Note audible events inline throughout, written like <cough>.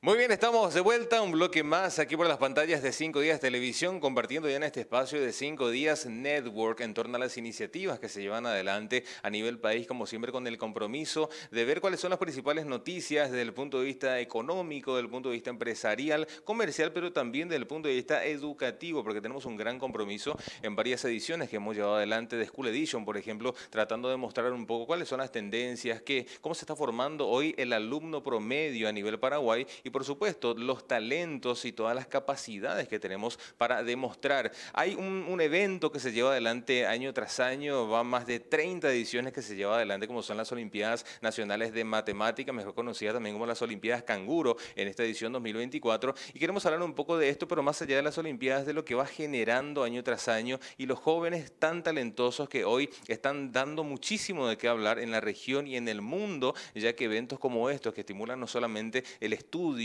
Muy bien, estamos de vuelta, un bloque más aquí por las pantallas de 5 Días Televisión, compartiendo ya en este espacio de 5 Días Network en torno a las iniciativas que se llevan adelante a nivel país, como siempre con el compromiso de ver cuáles son las principales noticias desde el punto de vista económico, desde el punto de vista empresarial, comercial, pero también desde el punto de vista educativo, porque tenemos un gran compromiso en varias ediciones que hemos llevado adelante de School Edition, por ejemplo, tratando de mostrar un poco cuáles son las tendencias, que, cómo se está formando hoy el alumno promedio a nivel Paraguay y por supuesto los talentos y todas las capacidades que tenemos para demostrar. Hay un, evento que se lleva adelante año tras año, va más de 30 ediciones que se lleva adelante como son las Olimpiadas Nacionales de Matemática, mejor conocidas también como las Olimpiadas Canguro en esta edición 2024 y queremos hablar un poco de esto, pero más allá de las Olimpiadas, de lo que va generando año tras año y los jóvenes tan talentosos que hoy están dando muchísimo de qué hablar en la región y en el mundo, ya que eventos como estos que estimulan no solamente el estudio,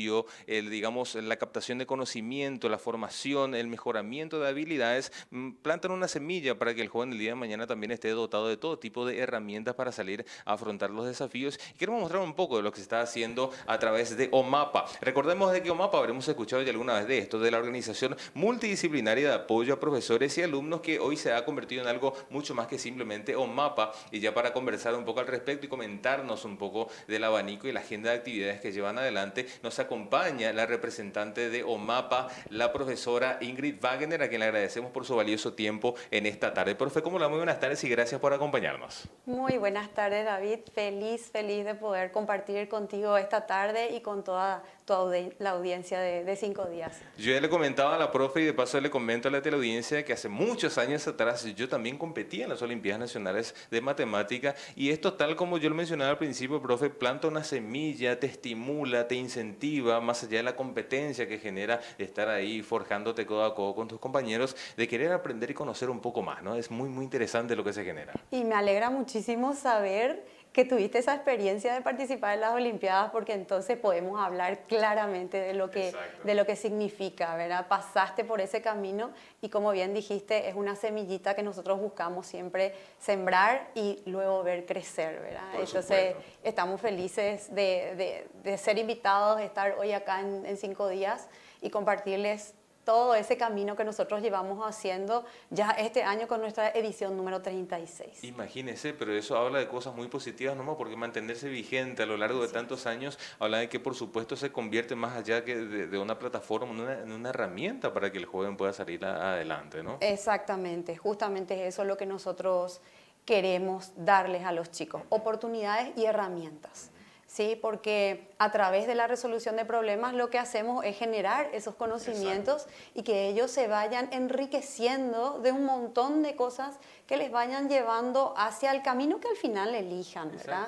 el, digamos, la captación de conocimiento, la formación, el mejoramiento de habilidades, mm, plantan una semilla para que el joven el día de mañana también esté dotado de todo tipo de herramientas para salir a afrontar los desafíos. Y queremos mostrar un poco de lo que se está haciendo a través de OMAPA. Recordemos de que OMAPA habremos escuchado ya alguna vez de esto, de la organización multidisciplinaria de apoyo a profesores y alumnos que hoy se ha convertido en algo mucho más que simplemente OMAPA. Y ya para conversar un poco al respecto y comentarnos un poco del abanico y la agenda de actividades que llevan adelante, nos ha acompaña la representante de OMAPA, la profesora Ingrid Wagner, a quien le agradecemos por su valioso tiempo en esta tarde. Profe, ¿cómo la Muy buenas tardes y gracias por acompañarnos. Muy buenas tardes, David. Feliz, feliz de poder compartir contigo esta tarde y con toda tu la audiencia de, cinco días. Yo ya le comentaba a la profe y de paso le comento a la teleaudiencia que hace muchos años atrás yo también competía en las Olimpiadas Nacionales de Matemática y esto tal como yo lo mencionaba al principio, profe, planta una semilla, te estimula, te incentiva, más allá de la competencia que genera estar ahí forjándote codo a codo con tus compañeros, de querer aprender y conocer un poco más, ¿no? Es muy, muy interesante lo que se genera. Y me alegra muchísimo saber que tuviste esa experiencia de participar en las Olimpiadas porque entonces podemos hablar claramente de lo que, de lo que significa, ¿verdad? Pasaste por ese camino y como bien dijiste, es una semillita que nosotros buscamos siempre sembrar y luego ver crecer, ¿verdad? entonces estamos felices de, ser invitados, de estar hoy acá en, en cinco días y compartirles todo ese camino que nosotros llevamos haciendo ya este año con nuestra edición número 36. Imagínese, pero eso habla de cosas muy positivas ¿no? porque mantenerse vigente a lo largo de tantos años, habla de que por supuesto se convierte más allá que de, una plataforma, en una, herramienta para que el joven pueda salir adelante, ¿no? Exactamente, justamente eso es lo que nosotros queremos darles a los chicos, oportunidades y herramientas. ¿sí? porque a través de la resolución de problemas lo que hacemos es generar esos conocimientos y que ellos se vayan enriqueciendo de un montón de cosas que les vayan llevando hacia el camino que al final elijan, ¿verdad?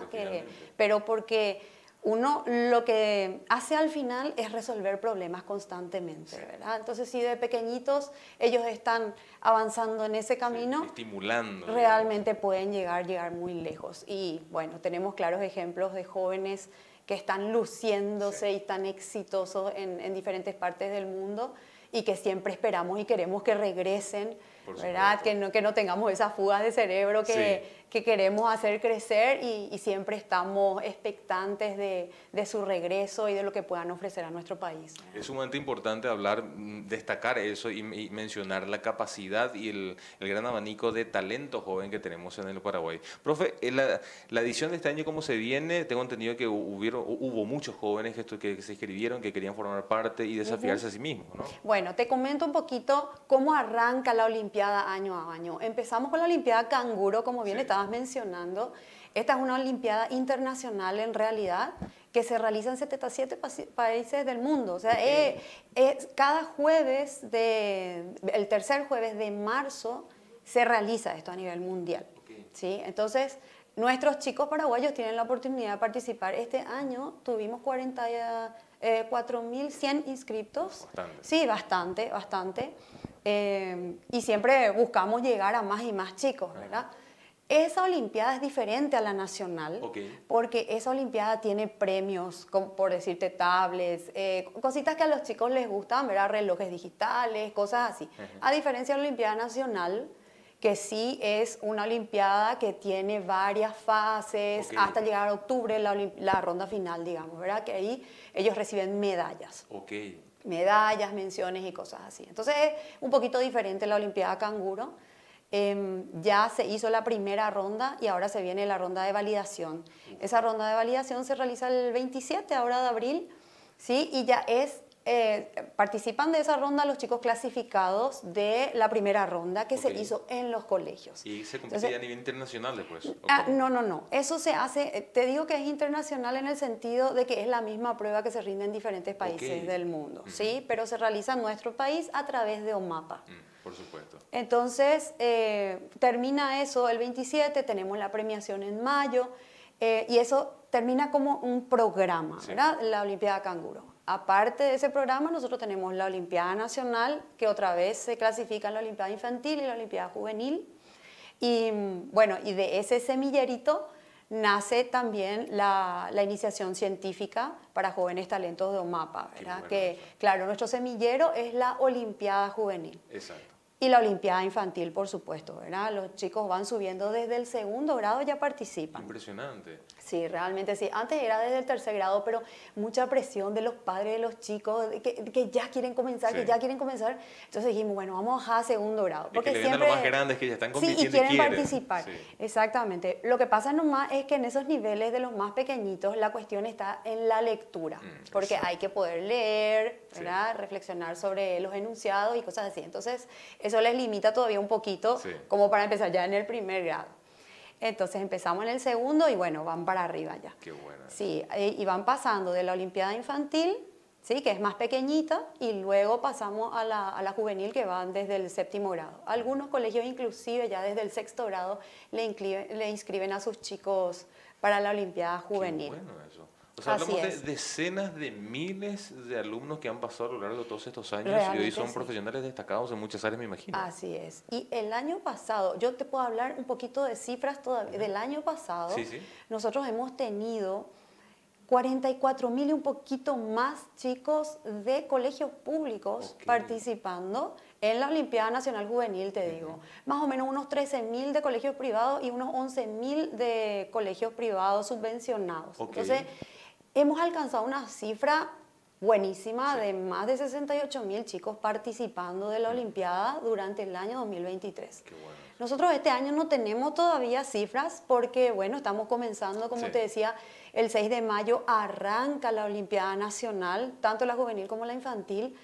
pero porque uno lo que hace al final es resolver problemas constantemente, ¿verdad? Entonces, si de pequeñitos ellos están avanzando en ese camino, estimulando, realmente pueden llegar, llegar muy lejos. Y bueno, tenemos claros ejemplos de jóvenes que están luciéndose y tan exitosos en, diferentes partes del mundo y que siempre esperamos y queremos que regresen, ¿verdad? Que no, que no tengamos esas fugas de cerebro que, que queremos hacer crecer y, siempre estamos expectantes de, su regreso y de lo que puedan ofrecer a nuestro país. Es sumamente importante hablar, mm, destacar eso y, mencionar la capacidad y el, gran abanico de talento joven que tenemos en el Paraguay. Profe, eh, la, edición de este año, ¿cómo se viene? Tengo entendido que hubo muchos jóvenes que, que se inscribieron, que querían formar parte y desafiarse a sí mismos. ¿no? Bueno, te comento un poquito cómo arranca la Olimpiada año a año. Empezamos con la Olimpiada Canguro, como bien mencionando, esta es una Olimpiada internacional en realidad que se realiza en 77 países del mundo. O sea, es, eh, eh, cada jueves, de, el tercer jueves de marzo, se realiza esto a nivel mundial. ¿sí? Entonces, nuestros chicos paraguayos tienen la oportunidad de participar. Este año tuvimos 44.100 eh, inscriptos. Bastante. Sí, bastante, bastante. y siempre buscamos llegar a más y más chicos, ¿verdad? Esa Olimpiada es diferente a la nacional porque esa Olimpiada tiene premios, por decirte tablets, eh, cositas que a los chicos les gustan, ¿verdad? relojes digitales, cosas así. A diferencia de la Olimpiada Nacional, que sí es una Olimpiada que tiene varias fases hasta llegar a octubre, la, ronda final, digamos, ¿verdad? Que ahí ellos reciben medallas. Medallas, menciones y cosas así. Entonces es un poquito diferente la Olimpiada Canguro Em, ya se hizo la primera ronda y ahora se viene la ronda de validación. Esa ronda de validación se realiza el 27 ahora de abril, ¿sí? Y ya es eh, participan de esa ronda los chicos clasificados de la primera ronda que se hizo en los colegios. ¿Y se competía a nivel internacional después? Ah, no, no, no. Eso se hace, eh, te digo que es internacional en el sentido de que es la misma prueba que se rinde en diferentes países del mundo, ¿sí? Pero se realiza en nuestro país a través de OMAPA. mapa. Mm, por supuesto. Entonces, eh, termina eso el 27, tenemos la premiación en mayo, y eso termina como un programa, ¿verdad? La Olimpiada Canguro. Aparte de ese programa, nosotros tenemos la Olimpiada Nacional, que otra vez se clasifica en la Olimpiada Infantil y la Olimpiada Juvenil. Y mm, bueno, y de ese semillerito nace también la, iniciación científica para jóvenes talentos de OMAPA, ¿verdad? que, claro, nuestro semillero es la Olimpiada Juvenil. Exacto. Y la Olimpiada Infantil, por supuesto, ¿verdad? Los chicos van subiendo desde el segundo grado, ya participan. Impresionante. Sí, realmente sí. Antes era desde el tercer grado, pero mucha presión de los padres, de los chicos, que, ya quieren comenzar, que ya quieren comenzar. Entonces dijimos, bueno, vamos a segundo grado. Porque y que siempre... los más grandes que ya están compitiendo y quieren, participar. Exactamente. Lo que pasa nomás es que en esos niveles de los más pequeñitos la cuestión está en la lectura, mm, porque hay que poder leer, ¿verdad? reflexionar sobre los enunciados y cosas así. Entonces, eso les limita todavía un poquito como para empezar ya en el primer grado. Entonces empezamos en el segundo y bueno, van para arriba ya. Qué buena. Sí, eh, y van pasando de la Olimpiada Infantil, sí, que es más pequeñita, y luego pasamos a la, juvenil que van desde el séptimo grado. Algunos colegios inclusive ya desde el sexto grado le, le inscriben a sus chicos para la Olimpiada Juvenil. bueno eso. O sea, hablamos de decenas de miles de alumnos que han pasado a lo largo de todos estos años y hoy son profesionales destacados en muchas áreas, me imagino. Así es. Y el año pasado, yo te puedo hablar un poquito de cifras todavía, del año pasado. Nosotros hemos tenido 44 mil y un poquito más chicos de colegios públicos participando en la Olimpiada Nacional Juvenil, te digo. Más o menos unos 13 mil de colegios privados y unos 11 mil de colegios privados subvencionados. Entonces hemos alcanzado una cifra buenísima de más de 68 mil chicos participando de la mm. Olimpiada durante el año 2023. Nosotros este año no tenemos todavía cifras porque, bueno, estamos comenzando, como te decía, el 6 de mayo arranca la Olimpiada Nacional, tanto la juvenil como la infantil,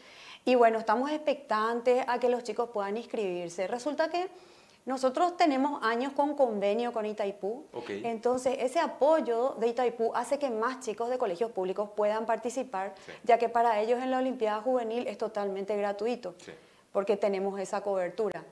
y bueno, estamos expectantes a que los chicos puedan inscribirse. Resulta que nosotros tenemos años con convenio con Itaipú, entonces ese apoyo de Itaipú hace que más chicos de colegios públicos puedan participar, ya que para ellos en la Olimpiada Juvenil es totalmente gratuito, porque tenemos esa cobertura.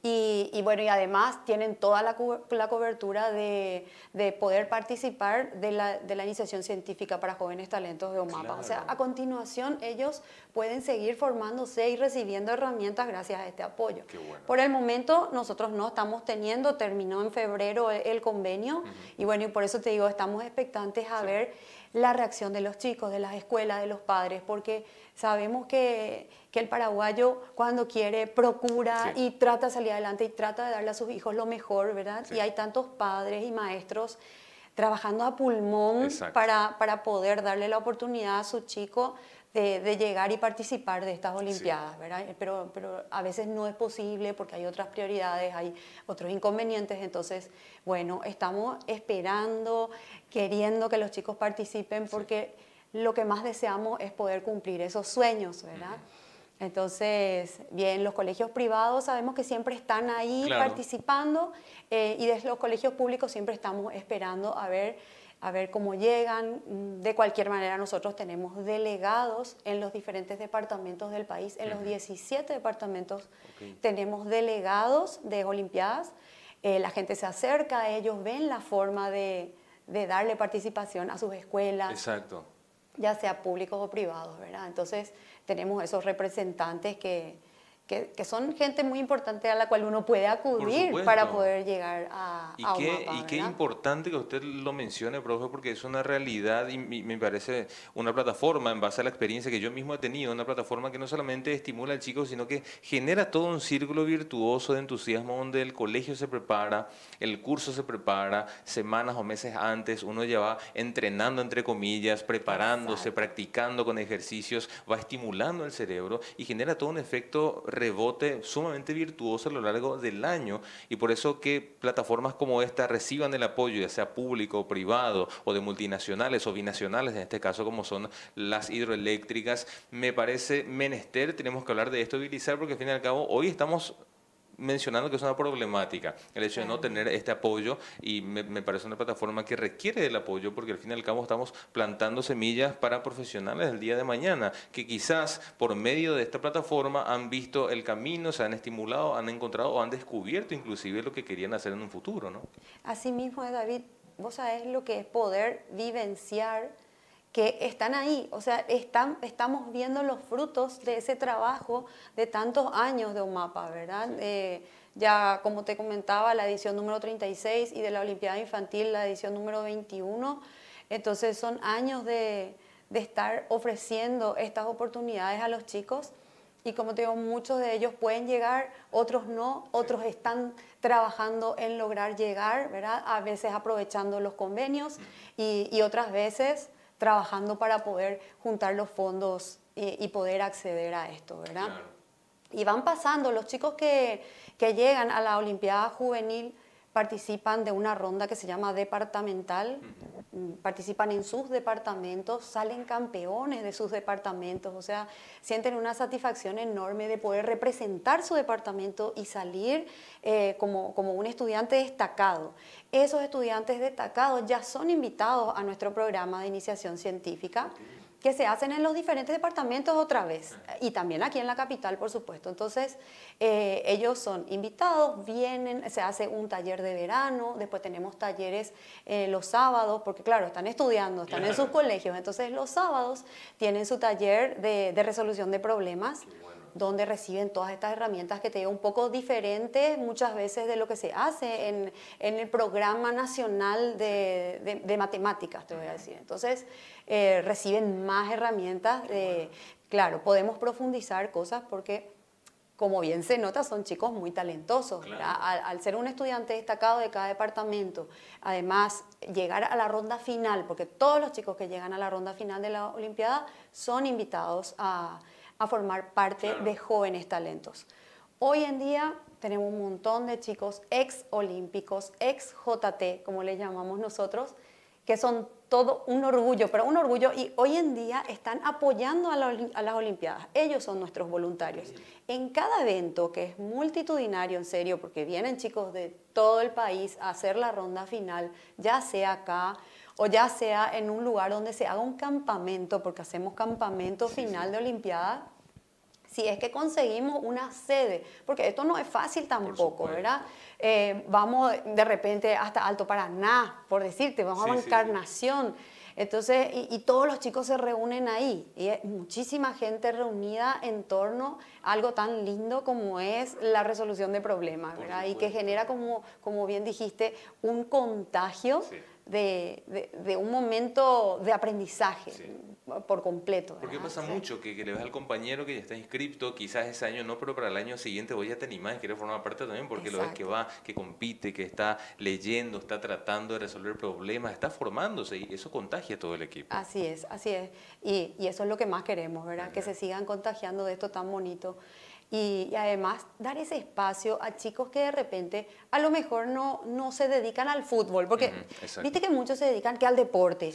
Y, bueno, y además tienen toda la, la cobertura de, de, poder participar de la, de la, iniciación científica para jóvenes talentos de OMAPA. O sea, a continuación ellos pueden seguir formándose y recibiendo herramientas gracias a este apoyo. Por el momento nosotros no estamos teniendo, terminó en febrero el, convenio y bueno, y por eso te digo, estamos expectantes a ver la reacción de los chicos, de las escuelas, de los padres, porque Sabemos que, el paraguayo cuando quiere procura y trata de salir adelante y trata de darle a sus hijos lo mejor, ¿verdad? Y hay tantos padres y maestros trabajando a pulmón para, para, poder darle la oportunidad a su chico de, llegar y participar de estas Olimpiadas, ¿verdad? Pero, pero a veces no es posible porque hay otras prioridades, hay otros inconvenientes, entonces, bueno, estamos esperando, queriendo que los chicos participen porque lo que más deseamos es poder cumplir esos sueños, ¿verdad? Entonces, bien, los colegios privados sabemos que siempre están ahí participando eh, y desde los colegios públicos siempre estamos esperando a ver, a ver cómo llegan. Mm, de cualquier manera, nosotros tenemos delegados en los diferentes departamentos del país, en los 17 departamentos tenemos delegados de Olimpiadas. Eh, la gente se acerca, ellos ven la forma de, de darle participación a sus escuelas. Exacto ya sea públicos o privados, ¿verdad? Entonces tenemos esos representantes que, que, son gente muy importante a la cual uno puede acudir para poder llegar a, y qué, Y qué importante que usted lo mencione, profe, porque es una realidad y, me parece una plataforma en base a la experiencia que yo mismo he tenido, una plataforma que no solamente estimula al chico, sino que genera todo un círculo virtuoso de entusiasmo donde el colegio se prepara, el curso se prepara, semanas o meses antes uno ya va entrenando, entre comillas, preparándose, practicando con ejercicios, va estimulando el cerebro y genera todo un efecto rebote sumamente virtuoso a lo largo del año y por eso que plataformas como esta reciban el apoyo, ya sea público, o privado o de multinacionales o binacionales, en este caso como son las hidroeléctricas, me parece menester, tenemos que hablar de esto, utilizar porque al fin y al cabo hoy estamos mencionando que es una problemática, el hecho de no tener este apoyo y me, parece una plataforma que requiere del apoyo porque al fin y al cabo estamos plantando semillas para profesionales del día de mañana que quizás por medio de esta plataforma han visto el camino, se han estimulado, han encontrado o han descubierto inclusive lo que querían hacer en un futuro. ¿no? Así David, vos sabés lo que es poder vivenciar que están ahí, o sea, están, estamos viendo los frutos de ese trabajo de tantos años de Omapa, ¿verdad? Eh, ya como te comentaba, la edición número 36 y de la Olimpiada Infantil la edición número 21, entonces son años de, de estar ofreciendo estas oportunidades a los chicos y como te digo, muchos de ellos pueden llegar, otros no, otros están trabajando en lograr llegar, ¿verdad? A veces aprovechando los convenios y otras veces trabajando para poder juntar los fondos y, poder acceder a esto, ¿verdad? Y van pasando los chicos que, que llegan a la Olimpiada Juvenil participan de una ronda que se llama departamental, mm, participan en sus departamentos, salen campeones de sus departamentos, o sea, sienten una satisfacción enorme de poder representar su departamento y salir eh, como un estudiante destacado. Esos estudiantes destacados ya son invitados a nuestro programa de iniciación científica que se hacen en los diferentes departamentos otra vez y también aquí en la capital, por supuesto. Entonces, eh, ellos son invitados, vienen, se hace un taller de verano, después tenemos talleres eh, los sábados, porque claro, están estudiando, están en sus colegios, entonces los sábados tienen su taller de, resolución de problemas donde reciben todas estas herramientas que te digo, un poco diferentes muchas veces de lo que se hace en, el programa nacional de, matemáticas, te voy a decir. Entonces, eh, reciben más herramientas. De, claro, podemos profundizar cosas porque como bien se nota, son chicos muy talentosos. al, ser un estudiante destacado de cada departamento, además llegar a la ronda final, porque todos los chicos que llegan a la ronda final de la Olimpiada son invitados a, a formar parte de jóvenes talentos. Hoy en día tenemos un montón de chicos ex olímpicos, ex JT, como le llamamos nosotros, que son todo un orgullo, pero un orgullo y hoy en día están apoyando a, a las Olimpiadas. Ellos son nuestros voluntarios. En cada evento, que es multitudinario en serio, porque vienen chicos de todo el país a hacer la ronda final, ya sea acá o ya sea en un lugar donde se haga un campamento, porque hacemos campamento final de Olimpiada, si es que conseguimos una sede, porque esto no es fácil tampoco, ¿verdad? Eh, vamos de repente hasta Alto Paraná, por decirte, vamos a a Encarnación. Entonces, y, todos los chicos se reúnen ahí, y es muchísima gente reunida en torno a algo tan lindo como es la resolución de problemas, ¿verdad? Y que genera, como, como bien dijiste, un contagio de, de, un momento de aprendizaje por completo. Porque pasa mucho que, le ves al compañero que ya está inscrito, quizás ese año no, pero para el año siguiente voy a tener más y quiero formar parte también, porque lo ves que va, que compite, que está leyendo, está tratando de resolver problemas, está formándose y eso contagia a todo el equipo. Así es, así es. Y, y eso es lo que más queremos, ¿verdad? Que se sigan contagiando de esto tan bonito y, además dar ese espacio a chicos que de repente a lo mejor no, no se dedican al fútbol, porque viste que muchos se dedican que al deporte.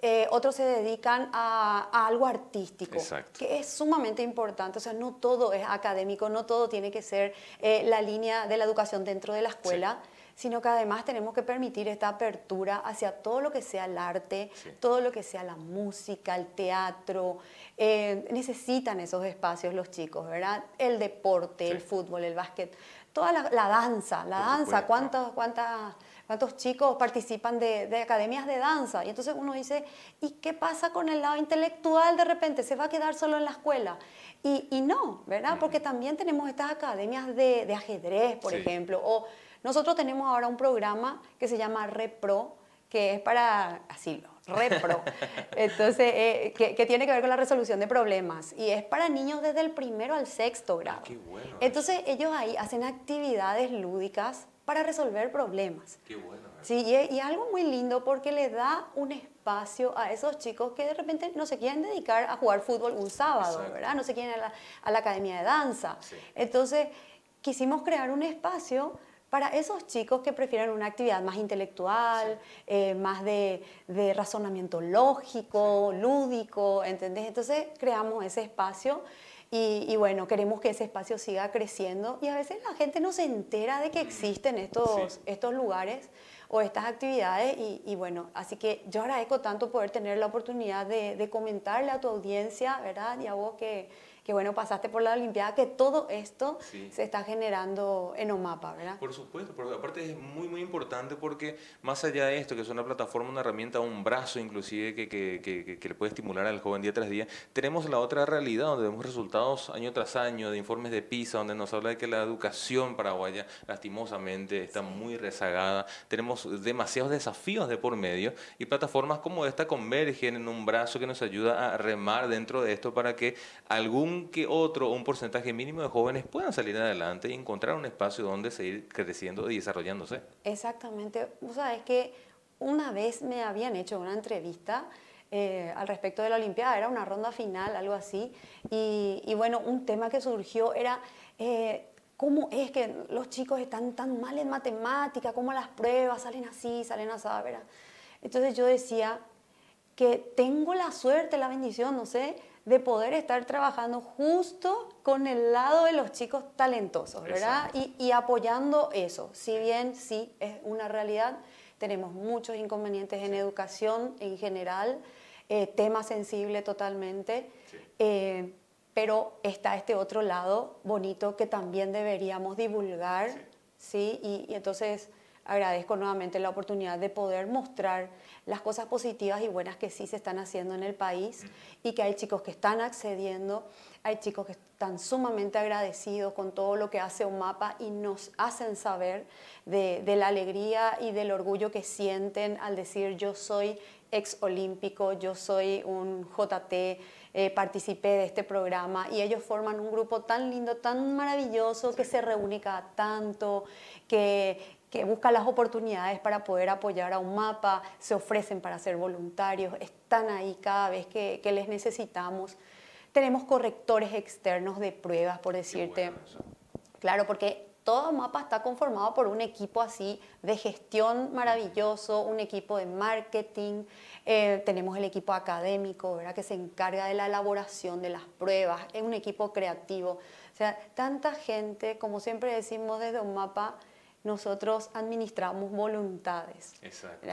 Eh, otros se dedican a, algo artístico, que es sumamente importante. O sea, no todo es académico, no todo tiene que ser eh, la línea de la educación dentro de la escuela sino que además tenemos que permitir esta apertura hacia todo lo que sea el arte, todo lo que sea la música, el teatro. Eh, necesitan esos espacios los chicos, ¿verdad? El deporte, el fútbol, el básquet, toda la, danza, la danza, cuántas, cuántos chicos participan de, academias de danza. Y entonces uno dice, ¿y qué pasa con el lado intelectual de repente? ¿Se va a quedar solo en la escuela? Y, no, ¿verdad? Porque también tenemos estas academias de, ajedrez, por ejemplo, o nosotros tenemos ahora un programa que se llama REPRO, que es para Así, REPRO, <laughs> entonces, eh, que, tiene que ver con la resolución de problemas y es para niños desde el primero al sexto ah, grado. Qué bueno. Entonces ellos ahí hacen actividades lúdicas para resolver problemas. Qué bueno. Sí, y algo muy lindo porque le da un espacio a esos chicos que de repente no se quieren dedicar a jugar fútbol un sábado, ¿verdad? No se quieren a la, academia de danza. Entonces, quisimos crear un espacio para esos chicos que prefieren una actividad más intelectual, eh, más de, razonamiento lógico, lúdico, ¿entendés? Entonces creamos ese espacio y, bueno, queremos que ese espacio siga creciendo y a veces la gente no se entera de que existen estos, estos lugares o estas actividades y, bueno, así que yo agradezco tanto poder tener la oportunidad de, de comentarle a tu audiencia, ¿verdad? Y a vos que que bueno, pasaste por la Olimpiada, que todo esto se está generando en OMAPA, ¿verdad? Por supuesto, pero aparte es muy, muy importante porque más allá de esto, que es una plataforma, una herramienta, un brazo inclusive que, que, que, le puede estimular al joven día tras día, tenemos la otra realidad donde vemos resultados año tras año de informes de PISA, donde nos habla de que la educación paraguaya lastimosamente está muy rezagada, tenemos demasiados desafíos de por medio y plataformas como esta convergen en un brazo que nos ayuda a remar dentro de esto para que algún que otro, un porcentaje mínimo de jóvenes puedan salir adelante y encontrar un espacio donde seguir creciendo y desarrollándose. Exactamente. O sea, es que una vez me habían hecho una entrevista eh, al respecto de la Olimpiada, era una ronda final, algo así, y, bueno, un tema que surgió era... Eh, ¿Cómo es que los chicos están tan mal en matemática? ¿Cómo las pruebas salen así, salen así? ¿verdad? Entonces yo decía que tengo la suerte, la bendición, no sé, de poder estar trabajando justo con el lado de los chicos talentosos, ¿verdad? Y, apoyando eso. Si bien sí es una realidad, tenemos muchos inconvenientes en educación en general, eh, tema sensible totalmente, eh, pero está este otro lado bonito que también deberíamos divulgar, ¿sí? y entonces agradezco nuevamente la oportunidad de poder mostrar las cosas positivas y buenas que sí se están haciendo en el país y que hay chicos que están accediendo, hay chicos que están sumamente agradecidos con todo lo que hace UMAPA y nos hacen saber de, la alegría y del orgullo que sienten al decir yo soy exolímpico, yo soy un JT, eh, participé de este programa y ellos forman un grupo tan lindo, tan maravilloso, que se reúne cada tanto, que, que busca las oportunidades para poder apoyar a un mapa, se ofrecen para ser voluntarios, están ahí cada vez que, les necesitamos. Tenemos correctores externos de pruebas, por decirte. claro, porque todo mapa está conformado por un equipo así de gestión maravilloso, un equipo de marketing, eh, tenemos el equipo académico, ¿verdad? que se encarga de la elaboración de las pruebas, es un equipo creativo. O sea, tanta gente, como siempre decimos desde un mapa, nosotros administramos voluntades. Exacto.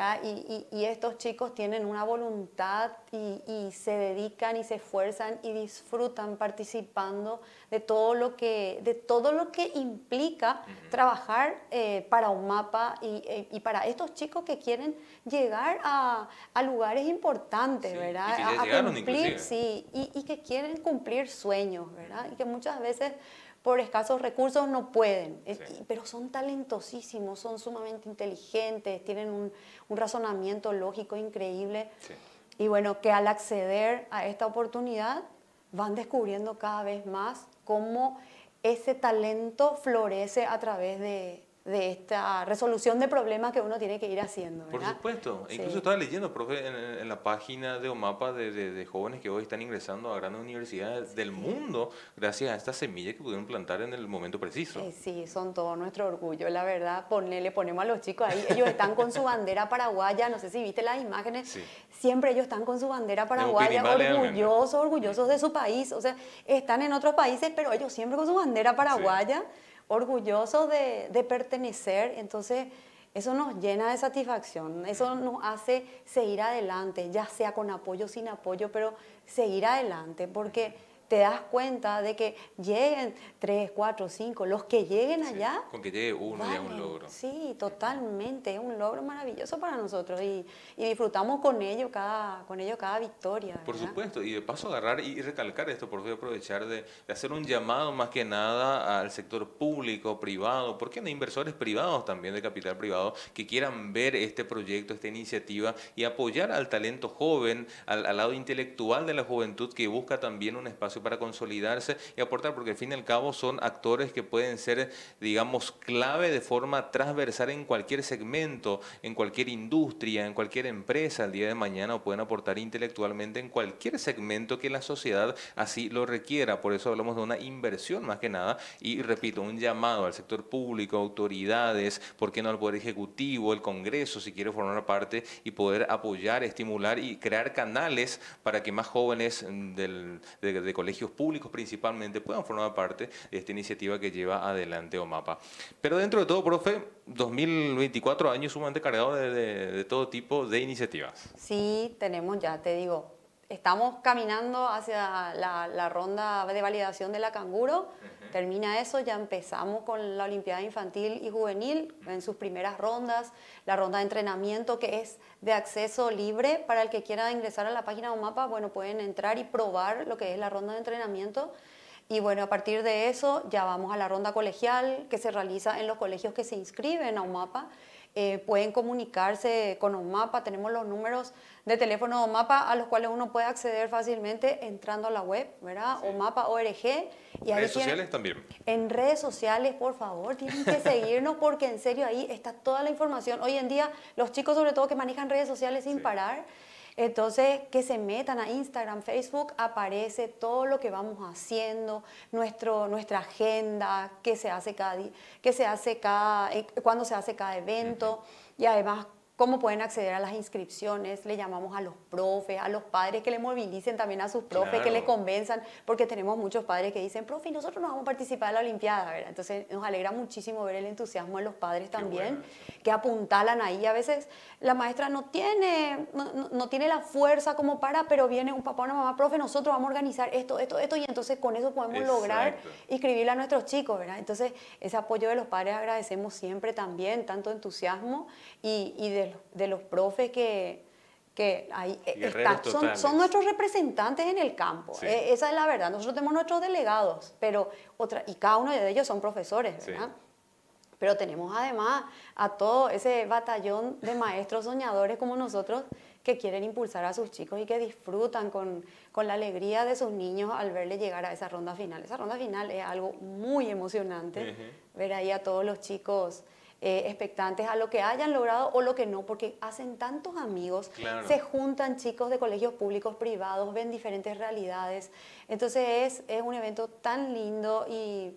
Y, estos chicos tienen una voluntad y, se dedican y se esfuerzan y disfrutan participando de todo lo que, de todo lo que implica trabajar eh, para un mapa eh, y, para estos chicos que quieren llegar a, lugares importantes, ¿verdad? cumplir, y, que quieren cumplir sueños, ¿verdad? Y que muchas veces por escasos recursos no pueden, pero son talentosísimos, son sumamente inteligentes, tienen un, razonamiento lógico increíble. Y bueno, que al acceder a esta oportunidad van descubriendo cada vez más cómo ese talento florece a través de, de esta resolución de problemas que uno tiene que ir haciendo. Por supuesto, incluso estaba leyendo, profe, en, la página de OMAPA de, de, jóvenes que hoy están ingresando a grandes universidades del mundo gracias a esta semilla que pudieron plantar en el momento preciso. Sí, eh, sí, son todo nuestro orgullo, la verdad, ponle, le ponemos a los chicos ahí, ellos están con su bandera paraguaya, no sé si viste las imágenes, siempre ellos están con su bandera paraguaya, orgullosos, orgullosos de su país, o sea, están en otros países, pero ellos siempre con su bandera paraguaya orgullosos de, pertenecer, entonces eso nos llena de satisfacción, eso nos hace seguir adelante, ya sea con apoyo o sin apoyo, pero seguir adelante, porque te das cuenta de que lleguen tres, cuatro, cinco, los que lleguen allá. Con que llegue uno ya es un logro. Sí, totalmente, es un logro maravilloso para nosotros y, disfrutamos con ello cada, con ello cada victoria. Por supuesto, y de paso agarrar y recalcar esto, por voy aprovechar de, hacer un llamado más que nada al sector público, privado, porque hay inversores privados también de capital privado que quieran ver este proyecto, esta iniciativa y apoyar al talento joven, al, al lado intelectual de la juventud que busca también un espacio para consolidarse y aportar, porque al fin y al cabo son actores que pueden ser, digamos, clave de forma transversal en cualquier segmento, en cualquier industria, en cualquier empresa el día de mañana, o pueden aportar intelectualmente en cualquier segmento que la sociedad así lo requiera. Por eso hablamos de una inversión más que nada y, repito, un llamado al sector público, autoridades, ¿por qué no al Poder Ejecutivo, el Congreso, si quiere formar parte y poder apoyar, estimular y crear canales para que más jóvenes del, de colegio públicos principalmente puedan formar parte de esta iniciativa que lleva adelante OMAPA. Pero dentro de todo, profe, 2024 años sumamente cargado de todo tipo de iniciativas. Sí, tenemos ya, te digo, estamos caminando hacia la, ronda de validación de la canguro, termina eso, ya empezamos con la Olimpiada Infantil y Juvenil en sus primeras rondas, la ronda de entrenamiento que es de acceso libre para el que quiera ingresar a la página o mapa, bueno, pueden entrar y probar lo que es la ronda de entrenamiento. Y bueno, a partir de eso ya vamos a la ronda colegial que se realiza en los colegios que se inscriben a un eh, pueden comunicarse con OMAPA, tenemos los números de teléfono de OMAPA a los cuales uno puede acceder fácilmente entrando a la web, ¿verdad? Omapa OMAPA.org. Y redes sociales también. En redes sociales, por favor, tienen que seguirnos porque en serio ahí está toda la información. Hoy en día los chicos sobre todo que manejan redes sociales sin parar. Entonces, que se metan a Instagram, Facebook, aparece todo lo que vamos haciendo, nuestro, nuestra agenda, qué se hace cada día, qué se hace cada, eh, cuándo se hace cada evento y además cómo pueden acceder a las inscripciones, le llamamos a los profes, a los padres que le movilicen también a sus profes, que le convenzan, porque tenemos muchos padres que dicen, profe, nosotros no vamos a participar de la Olimpiada, ¿verdad? Entonces nos alegra muchísimo ver el entusiasmo de los padres también, que apuntalan ahí. A veces la maestra no tiene, no, tiene la fuerza como para, pero viene un papá o una mamá, profe, nosotros vamos a organizar esto, esto, esto, y entonces con eso podemos lograr inscribir a nuestros chicos, ¿verdad? Entonces ese apoyo de los padres agradecemos siempre también, tanto entusiasmo y, y de, los profes que, que eh, son, nuestros representantes en el campo. Eh, esa es la verdad. Nosotros tenemos nuestros delegados, pero otra, y cada uno de ellos son profesores, ¿verdad? Pero tenemos además a todo ese batallón de maestros soñadores como nosotros que quieren impulsar a sus chicos y que disfrutan con, con la alegría de sus niños al verle llegar a esa ronda final. Esa ronda final es algo muy emocionante, ver ahí a todos los chicos eh, expectantes a lo que hayan logrado o lo que no, porque hacen tantos amigos, se juntan chicos de colegios públicos, privados, ven diferentes realidades. Entonces es, un evento tan lindo y...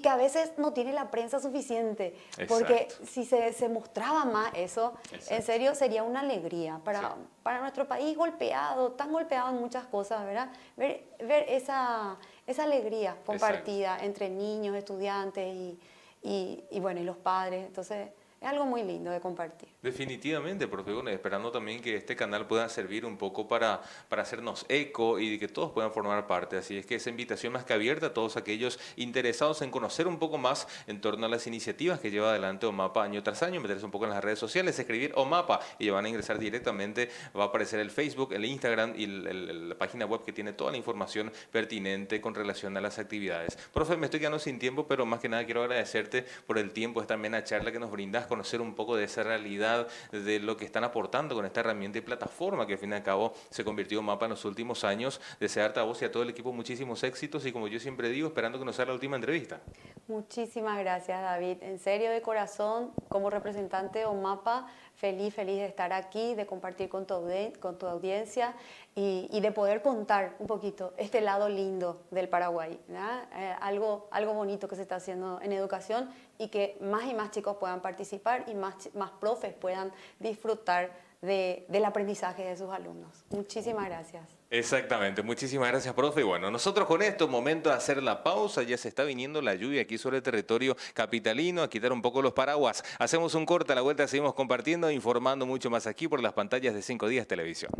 que a veces no tiene la prensa suficiente, porque si se, mostraba más eso, en serio sería una alegría para, para nuestro país golpeado, tan golpeado en muchas cosas, ¿verdad? Ver, ver esa, esa alegría compartida entre niños, estudiantes y, y, bueno, y los padres. Entonces, es algo muy lindo de compartir. Definitivamente, profe Gómez, esperando también que este canal pueda servir un poco para, para hacernos eco y que todos puedan formar parte. Así es que esa invitación más que abierta a todos aquellos interesados en conocer un poco más en torno a las iniciativas que lleva adelante OMAPA año tras año, meterse un poco en las redes sociales, escribir OMAPA y ya van a ingresar directamente, va a aparecer el Facebook, el Instagram y la página web que tiene toda la información pertinente con relación a las actividades. Profe, me estoy quedando sin tiempo, pero más que nada quiero agradecerte por el tiempo, esta amena charla que nos brindas conocer un poco de esa realidad, de lo que están aportando con esta herramienta y plataforma que al fin y al cabo se convirtió en Mapa en los últimos años. Desearte a vos y a todo el equipo muchísimos éxitos y como yo siempre digo, esperando que nos sea la última entrevista. Muchísimas gracias David, en serio de corazón, como representante de MAPA Feliz, feliz de estar aquí, de compartir con tu, audiencia y, de poder contar un poquito este lado lindo del Paraguay, eh, algo, algo bonito que se está haciendo en educación y que más y más chicos puedan participar y más, más profes puedan disfrutar del aprendizaje de sus alumnos. Muchísimas gracias. Exactamente, muchísimas gracias, profe. Y Bueno, nosotros con esto, momento de hacer la pausa, ya se está viniendo la lluvia aquí sobre el territorio capitalino, a quitar un poco los paraguas. Hacemos un corte a la vuelta, seguimos compartiendo, informando mucho más aquí por las pantallas de Cinco Días Televisión.